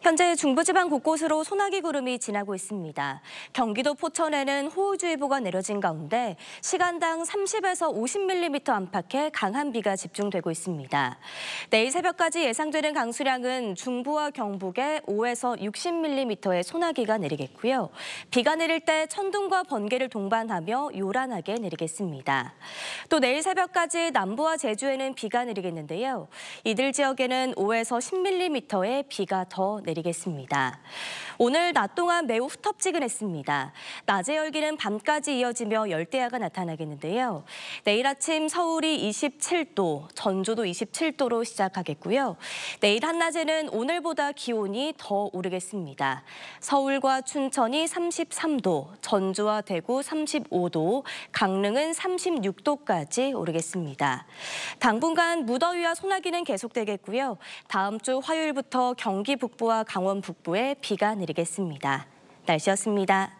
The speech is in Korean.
현재 중부지방 곳곳으로 소나기 구름이 지나고 있습니다. 경기도 포천에는 호우주의보가 내려진 가운데 시간당 30에서 50mm 안팎의 강한 비가 집중되고 있습니다. 내일 새벽까지 예상되는 강수량은 중부와 경북에 5에서 60mm의 소나기가 내리겠고요. 비가 내릴 때 천둥과 번개를 동반하며 요란하게 내리겠습니다. 또 내일 새벽까지 남부와 제주에는 비가 내리겠는데요. 이들 지역에는 5에서 10mm의 비가 더 내리겠습니다. 내리겠습니다. 오늘 낮 동안 매우 후텁지근했습니다. 낮의 열기는 밤까지 이어지며 열대야가 나타나겠는데요. 내일 아침 서울이 27도, 전주도 27도로 시작하겠고요. 내일 한낮에는 오늘보다 기온이 더 오르겠습니다. 서울과 춘천이 33도, 전주와 대구 35도, 강릉은 36도까지 오르겠습니다. 당분간 무더위와 소나기는 계속되겠고요. 다음 주 화요일부터 경기 북부와 강원 북부에 비가 내리겠습니다. 날씨였습니다.